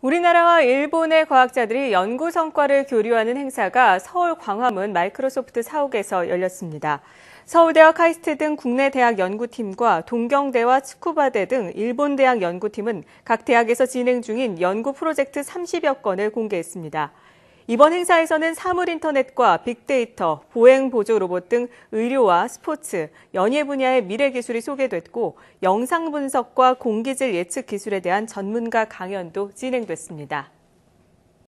우리나라와 일본의 과학자들이 연구 성과를 교류하는 행사가 서울 광화문 마이크로소프트 사옥에서 열렸습니다. 서울대와 카이스트 등 국내 대학 연구팀과 동경대와 스쿠바대 등 일본 대학 연구팀은 각 대학에서 진행 중인 연구 프로젝트 30여 건을 공개했습니다. 이번 행사에서는 사물인터넷과 빅데이터, 보행 보조 로봇 등 의료와 스포츠, 연예 분야의 미래 기술이 소개됐고 영상 분석과 공기질 예측 기술에 대한 전문가 강연도 진행됐습니다.